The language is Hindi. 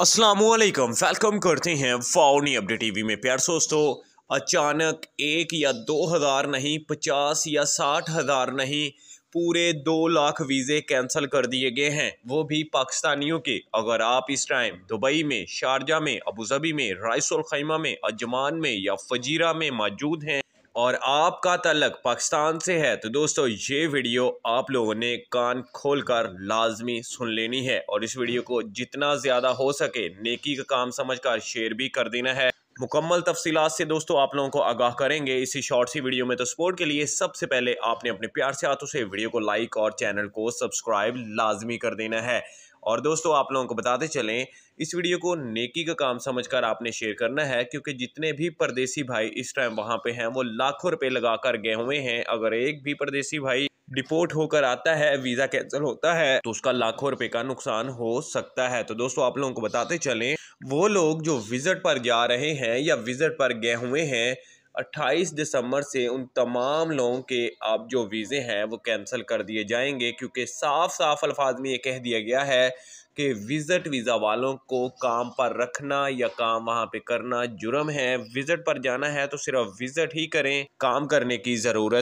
असलकम वेलकम करते हैं फाउनी अपडेट टीवी में प्यार दोस्तों अचानक एक या दो हज़ार नहीं पचास या साठ हज़ार नहीं पूरे दो लाख वीज़े कैंसिल कर दिए गए हैं वो भी पाकिस्तानियों के अगर आप इस टाइम दुबई में शारजा में अबूजबी में रायसुल खैमा में अजमान में या फजीरा में मौजूद हैं और आपका तलक पाकिस्तान से है तो दोस्तों ये वीडियो आप लोगों ने कान खोलकर लाजमी सुन लेनी है और इस वीडियो को जितना ज़्यादा हो सके नेकी का काम समझकर शेयर भी कर देना है मुकम्मल तफसीलात से दोस्तों आप लोगों को आगाह करेंगे इसी शॉर्ट सी वीडियो में तो सपोर्ट के लिए सबसे पहले आपने अपने प्यार से हाथों से वीडियो को लाइक और चैनल को सब्सक्राइब लाजमी कर देना है और दोस्तों आप लोगों को बताते चलें इस वीडियो को नेकी का काम समझकर आपने शेयर करना है क्योंकि जितने भी परदेसी भाई इस टाइम वहाँ पे हैं वो लाखों रुपए लगा कर गए हुए हैं अगर एक भी परदेसी भाई डिपोर्ट होकर आता है वीज़ा कैंसिल होता है तो उसका लाखों रुपए का नुकसान हो सकता है तो दोस्तों आप लोगों को बताते चलें वो लोग जो विज़िट पर जा रहे हैं या विज़िट पर गए हुए हैं अट्ठाईस दिसंबर से उन तमाम लोगों के आप जो वीज़े हैं वो कैंसिल कर दिए जाएंगे क्योंकि साफ साफ अल्फाज में ये कह दिया गया है कि विज़िट वीज़ा वालों को काम पर रखना या काम वहाँ पे करना जुर्म है विज़िट पर जाना है तो सिर्फ विज़िट ही करें काम करने की ज़रूरत